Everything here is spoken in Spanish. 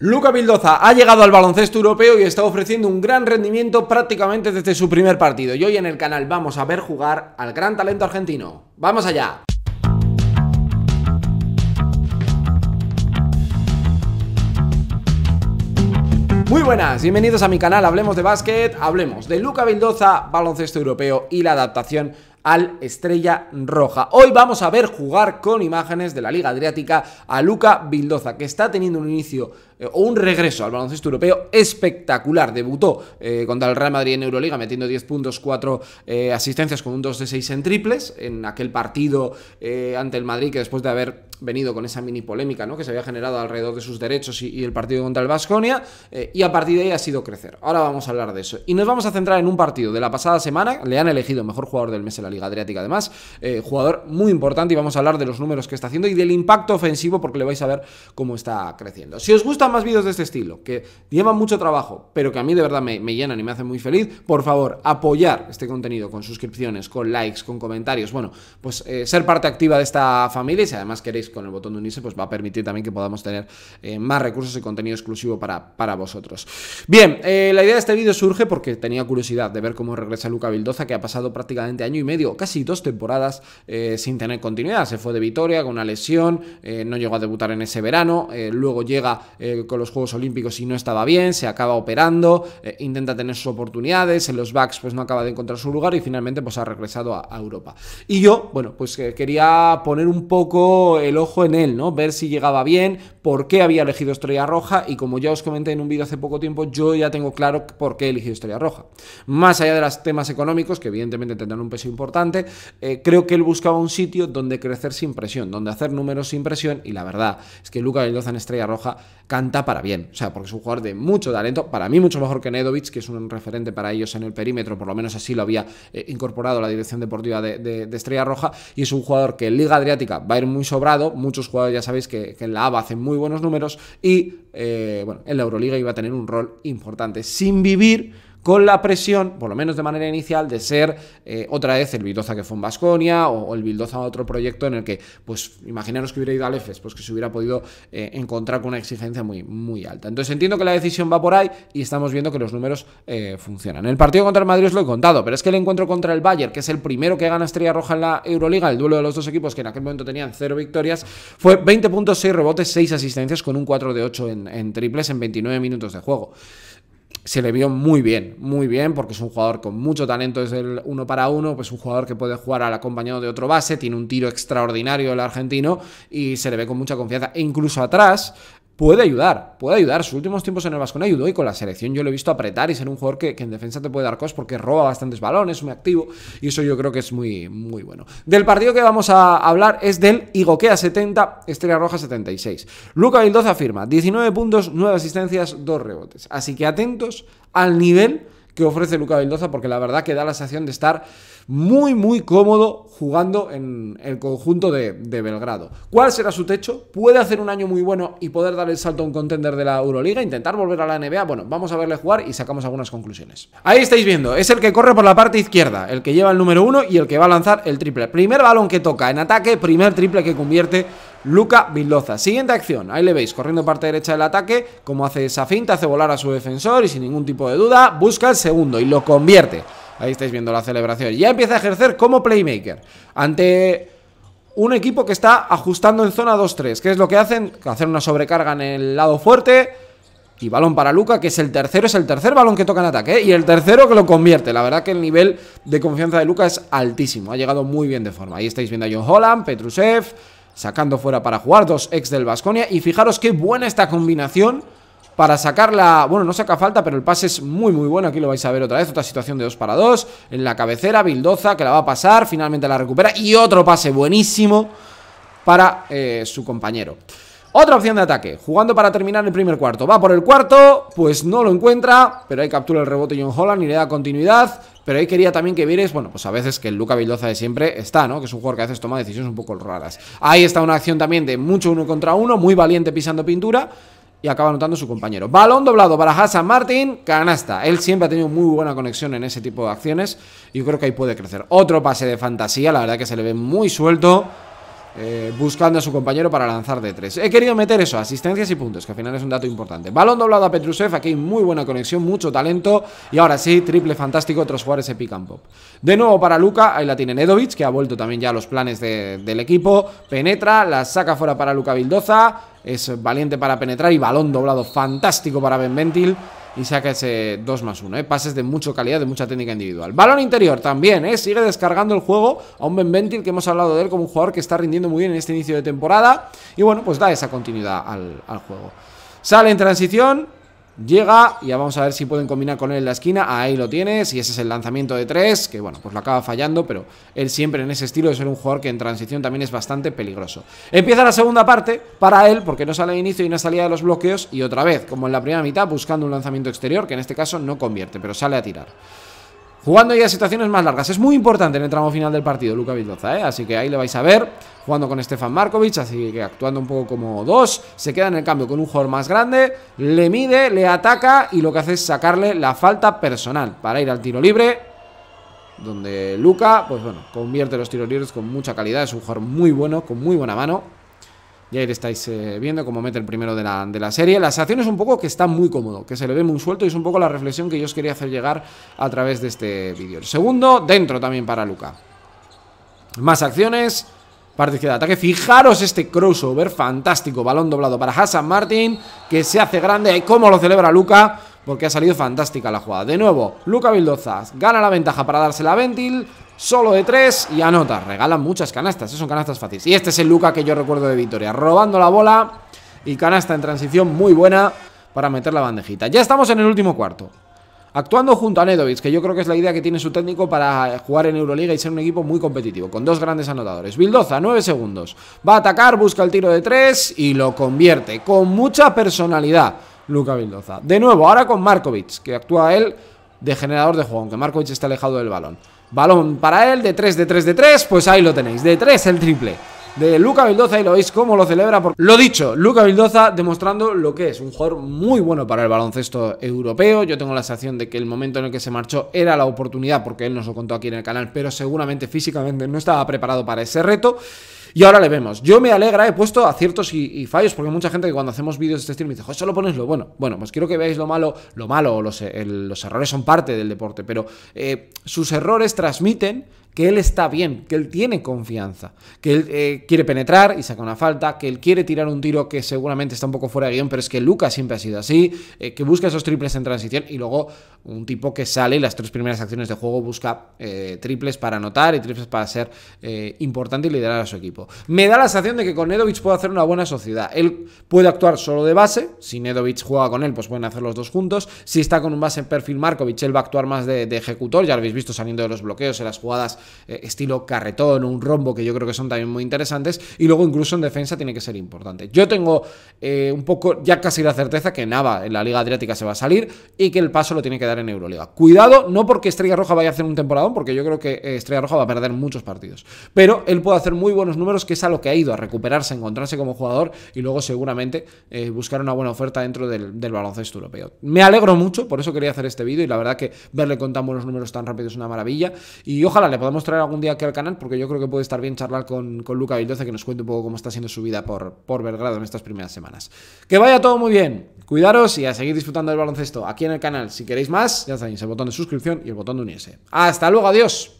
Luca Vildoza ha llegado al baloncesto europeo y está ofreciendo un gran rendimiento prácticamente desde su primer partido. Y hoy en el canal vamos a ver jugar al gran talento argentino. ¡Vamos allá! Muy buenas, bienvenidos a mi canal Hablemos de Básquet, hablemos de Luca Vildoza, baloncesto europeo y la adaptación al Estrella Roja. Hoy vamos a ver jugar con imágenes de la Liga Adriática a Luca Vildoza, que está teniendo un inicio eh, o un regreso al baloncesto europeo espectacular. Debutó eh, contra el Real Madrid en Euroliga metiendo 10 puntos, 4 eh, asistencias con un 2 de 6 en triples en aquel partido ante el Madrid que después de haber venido con esa mini polémica ¿no? que se había generado alrededor de sus derechos y, el partido contra el Vasconia y a partir de ahí ha sido crecer. Ahora vamos a hablar de eso. Y nos vamos a centrar en un partido de la pasada semana, le han elegido mejor jugador del mes en la Liga Adriática además. Eh, jugador muy importante y vamos a hablar de los números que está haciendo y del impacto ofensivo porque le vais a ver cómo está creciendo. Si os gustan más vídeos de este estilo, que llevan mucho trabajo, pero que a mí de verdad me, llenan y me hacen muy feliz, por favor, apoyar este contenido con suscripciones, con likes, con comentarios, bueno, pues eh, ser parte activa de esta familia y si además queréis con el botón de unirse, pues va a permitir también que podamos tener eh, más recursos y contenido exclusivo para, para vosotros. Bien, la idea de este vídeo surge porque tenía curiosidad de ver cómo regresa Luca Vildoza, que ha pasado prácticamente año y medio casi dos temporadas eh, sin tener continuidad. Se fue de Vitoria con una lesión, eh, no llegó a debutar en ese verano, eh, luego llega con los Juegos Olímpicos y no estaba bien, se acaba operando, intenta tener sus oportunidades, en los backs pues no acaba de encontrar su lugar y finalmente pues ha regresado a, a Europa. Y yo, bueno, pues quería poner un poco el ojo en él, ¿no? Ver si llegaba bien, por qué había elegido Estrella Roja y como ya os comenté en un vídeo hace poco tiempo, yo ya tengo claro por qué he elegido Estrella Roja. Más allá de los temas económicos, que evidentemente tendrán un peso importante, eh, creo que él buscaba un sitio donde crecer sin presión, donde hacer números sin presión y la verdad es que Luca Mendoza en Estrella Roja canta para bien, o sea, porque es un jugador de mucho talento, para mí mucho mejor que Nedovic, que es un referente para ellos en el perímetro, por lo menos así lo había eh, incorporado la dirección deportiva de, Estrella Roja y es un jugador que en Liga Adriática va a ir muy sobrado, muchos jugadores ya sabéis que, que en la ABA hacen muy buenos números y eh, bueno, en la Euroliga iba a tener un rol importante, sin vivir con la presión, por lo menos de manera inicial, de ser eh, otra vez el Bildoza que fue en Basconia o, el Bildoza otro proyecto en el que, pues, imaginaros que hubiera ido al EFES, pues que se hubiera podido eh, encontrar con una exigencia muy, muy alta. Entonces entiendo que la decisión va por ahí y estamos viendo que los números funcionan. Eh, funcionan. El partido contra el Madrid os lo he contado, pero es que el encuentro contra el Bayern, que es el primero que gana Estrella Roja en la Euroliga, el duelo de los dos equipos que en aquel momento tenían cero victorias, fue 20 puntos, 6 rebotes, 6 asistencias con un 4 de 8 en, en triples en 29 minutos de juego se le vio muy bien, muy bien, porque es un jugador con mucho talento es el uno para uno, pues un jugador que puede jugar al acompañado de otro base, tiene un tiro extraordinario el argentino y se le ve con mucha confianza. E incluso atrás, puede ayudar, puede ayudar. Sus últimos tiempos en el no ayudó y con la selección yo lo he visto apretar y ser un jugador que, en defensa te puede dar cosas porque roba bastantes balones, es muy activo y eso yo creo que es muy, muy bueno. Del partido que vamos a hablar es del Igoquea 70, Estrella Roja 76. Luca Vildoza afirma 19 puntos, 9 asistencias, 2 rebotes. Así que atentos al nivel que ofrece Luca Mendoza, porque la verdad que da la sensación de estar muy, muy cómodo jugando en el conjunto de, de, Belgrado. ¿Cuál será su techo? ¿Puede hacer un año muy bueno y poder dar el salto a un contender de la Euroliga? ¿Intentar volver a la NBA? Bueno, vamos a verle jugar y sacamos algunas conclusiones. Ahí estáis viendo, es el que corre por la parte izquierda, el que lleva el número uno y el que va a lanzar el triple. Primer balón que toca en ataque, primer triple que convierte Luca Villoza, Siguiente acción, ahí le veis, corriendo parte derecha del ataque, como hace esa finta, hace volar a su defensor y sin ningún tipo de duda busca el segundo y lo convierte. Ahí estáis viendo la celebración. Ya empieza a ejercer como playmaker ante un equipo que está ajustando en zona 2-3. ¿Qué es lo que hacen? Hacer una sobrecarga en el lado fuerte. Y balón para Luca, que es el tercero, es el tercer balón que toca en ataque. ¿eh? Y el tercero que lo convierte. La verdad que el nivel de confianza de Luca es altísimo. Ha llegado muy bien de forma. Ahí estáis viendo a John Holland, Petrushev sacando fuera para jugar, dos ex del Vasconia. Y fijaros qué buena esta combinación para sacarla Bueno, no saca falta, pero el pase es muy, muy bueno. Aquí lo vais a ver otra vez. Otra situación de dos para dos, En la cabecera, Bildoza, que la va a pasar. Finalmente la recupera. Y otro pase buenísimo para eh, su compañero. Otra opción de ataque, jugando para terminar el primer cuarto. Va por el cuarto, pues no lo encuentra, pero ahí captura el rebote John Holland y le da continuidad. Pero ahí quería también que vieres, bueno, pues a veces que el Luca Vildoza de siempre está, ¿no? Que es un jugador que a veces toma decisiones un poco raras. Ahí está una acción también de mucho uno contra uno, muy valiente pisando pintura. Y acaba anotando su compañero. Balón doblado para Hassan Martin. Canasta. Él siempre ha tenido muy buena conexión en ese tipo de acciones. Y yo creo que ahí puede crecer. Otro pase de fantasía. La verdad que se le ve muy suelto. Eh, buscando a su compañero para lanzar de tres. He querido meter eso, asistencias y puntos, que al final es un dato importante. Balón doblado a Petrusev, aquí hay muy buena conexión, mucho talento. Y ahora sí, triple fantástico Otros jugadores pop. De nuevo para Luca, ahí la tiene Nedovic, que ha vuelto también ya a los planes del equipo. Penetra, la saca fuera para Luca Vildoza. Es valiente para penetrar y balón doblado fantástico para Benventil y saca ese 2 más 1. ¿eh? Pases de mucha calidad, de mucha técnica individual. Balón interior también, ¿eh? sigue descargando el juego a un Benventil que hemos hablado de él como un jugador que está rindiendo muy bien en este inicio de temporada. Y bueno, pues da esa continuidad al juego. Sale en transición, Llega, ya vamos a ver si pueden combinar con él en la esquina. Ahí lo tienes, y ese es el lanzamiento de tres, que bueno, pues lo acaba fallando, pero él siempre en ese estilo de ser un jugador que en transición también es bastante peligroso. Empieza la segunda parte para él, porque no sale de inicio y una salida de los bloqueos, y otra vez, como en la primera mitad, buscando un lanzamiento exterior, que en este caso no convierte, pero sale a tirar jugando ya situaciones más largas. Es muy importante en el tramo final del partido, Luca Vildoza, ¿eh? así que ahí le vais a ver jugando con Stefan Markovic, así que actuando un poco como dos, se queda en el cambio con un jugador más grande, le mide, le ataca y lo que hace es sacarle la falta personal para ir al tiro libre, donde Luca, pues bueno, convierte los tiros libres con mucha calidad, es un jugador muy bueno, con muy buena mano. Y ahí estáis eh, viendo cómo mete el primero de la, serie. Las acciones un poco que está muy cómodo, que se le ve muy suelto y es un poco la reflexión que yo os quería hacer llegar a través de este vídeo. El segundo, dentro también para Luca. Más acciones. Parte de ataque. Fijaros este crossover fantástico. Balón doblado para Hassan Martin, que se hace grande. cómo lo celebra Luca, porque ha salido fantástica la jugada. De nuevo, Luca Vildozas gana la ventaja para darse la ventil solo de tres y anota. Regalan muchas canastas, eh, son canastas fáciles. Y este es el Luca que yo recuerdo de Vitoria, robando la bola y canasta en transición muy buena para meter la bandejita. Ya estamos en el último cuarto. Actuando junto a Nedovic, que yo creo que es la idea que tiene su técnico para jugar en Euroliga y ser un equipo muy competitivo, con dos grandes anotadores. Vildoza, 9 segundos. Va a atacar, busca el tiro de tres y lo convierte con mucha personalidad. Luca Vildoza. De nuevo, ahora con Markovic, que actúa él de generador de juego, aunque Markovic está alejado del balón. Balón para él, de 3, de 3, de 3, pues ahí lo tenéis, de 3 el triple de Luca Vildoza y lo veis cómo lo celebra. Por... Lo dicho, Luca Vildoza demostrando lo que es, un jugador muy bueno para el baloncesto europeo. Yo tengo la sensación de que el momento en el que se marchó era la oportunidad, porque él nos lo contó aquí en el canal, pero seguramente físicamente no estaba preparado para ese reto. Y ahora le vemos. Yo me alegra, he puesto aciertos y, fallos, porque mucha gente que cuando hacemos vídeos de este estilo me dice, joder, solo pones lo bueno. Bueno, pues quiero que veáis lo malo, lo malo, los, errores son parte del deporte, pero eh, sus errores transmiten que él está bien, que él tiene confianza, que él eh, quiere penetrar y saca una falta, que él quiere tirar un tiro que seguramente está un poco fuera de guión, pero es que Lucas siempre ha sido así, eh, que busca esos triples en transición y luego un tipo que sale y las tres primeras acciones de juego busca triples para anotar y triples para ser importante y liderar a su equipo. Me da la sensación de que con Nedovic puede hacer una buena sociedad. Él puede actuar solo de base. Si Nedovic juega con él, pues pueden hacer los dos juntos. Si está con un base en perfil Markovic, él va a actuar más de, ejecutor. Ya lo habéis visto saliendo de los bloqueos en las jugadas eh, estilo carretón o un rombo, que yo creo que son también muy interesantes. Y luego incluso en defensa tiene que ser importante. Yo tengo eh, un poco, ya casi la certeza que Nava en la Liga Adriática se va a salir y que el paso lo tiene que dar en Euroliga. Cuidado, no porque Estrella Roja vaya a hacer un temporadón, porque yo creo que eh, Estrella Roja va a perder muchos partidos. Pero él puede hacer muy buenos números que es a lo que ha ido, a recuperarse, encontrarse como jugador y luego seguramente eh, buscar una buena oferta dentro del, baloncesto europeo. Me alegro mucho, por eso quería hacer este vídeo y la verdad que verle con tan buenos números tan rápido es una maravilla y ojalá le podamos traer algún día aquí al canal porque yo creo que puede estar bien charlar con, Luca Vildoza que nos cuente un poco cómo está siendo su vida por, por Belgrado en estas primeras semanas. Que vaya todo muy bien, cuidaros y a seguir disfrutando del baloncesto aquí en el canal. Si queréis más, ya sabéis, el botón de suscripción y el botón de unirse. Hasta luego, adiós.